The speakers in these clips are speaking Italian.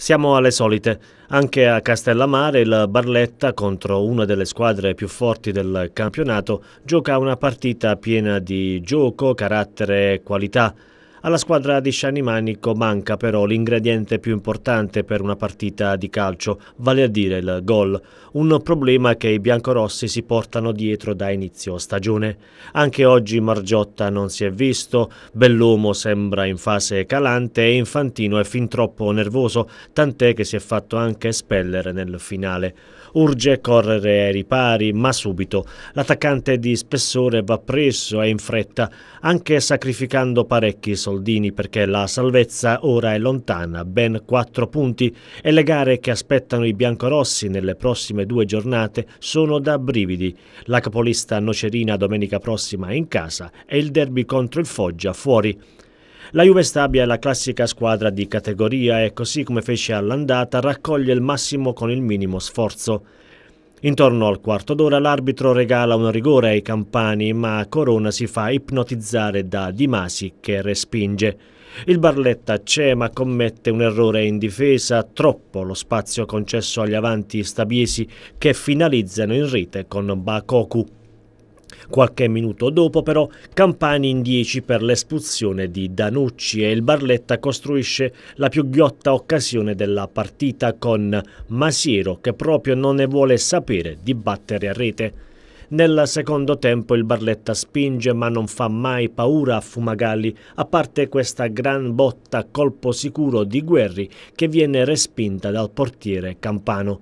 Siamo alle solite. Anche a Castellamare il Barletta contro una delle squadre più forti del campionato gioca una partita piena di gioco, carattere e qualità. Alla squadra di Manico manca però l'ingrediente più importante per una partita di calcio, vale a dire il gol, un problema che i biancorossi si portano dietro da inizio stagione. Anche oggi Margiotta non si è visto, Bellomo sembra in fase calante e Infantino è fin troppo nervoso, tant'è che si è fatto anche espellere nel finale. Urge correre ai ripari, ma subito. L'attaccante di spessore va preso e in fretta, anche sacrificando parecchi soldi Soldini perché la salvezza ora è lontana, ben 4 punti, e le gare che aspettano i biancorossi nelle prossime due giornate sono da brividi. La capolista Nocerina domenica prossima è in casa e il derby contro il Foggia fuori. La Juve Stabia è la classica squadra di categoria e così come fece all'andata raccoglie il massimo con il minimo sforzo. Intorno al quarto d'ora l'arbitro regala un rigore ai campani, ma Corona si fa ipnotizzare da Di Masi che respinge. Il Barletta c'è ma commette un errore in difesa, troppo lo spazio concesso agli avanti stabiesi che finalizzano in rete con Bakoku. Qualche minuto dopo però Campani in 10 per l'espulsione di Danucci e il Barletta costruisce la più ghiotta occasione della partita con Masiero che proprio non ne vuole sapere di battere a rete. Nel secondo tempo il Barletta spinge ma non fa mai paura a Fumagalli, a parte questa gran botta colpo sicuro di Guerri che viene respinta dal portiere Campano.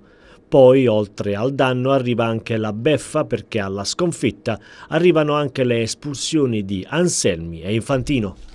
Poi, oltre al danno, arriva anche la beffa perché alla sconfitta arrivano anche le espulsioni di Anselmi e Infantino.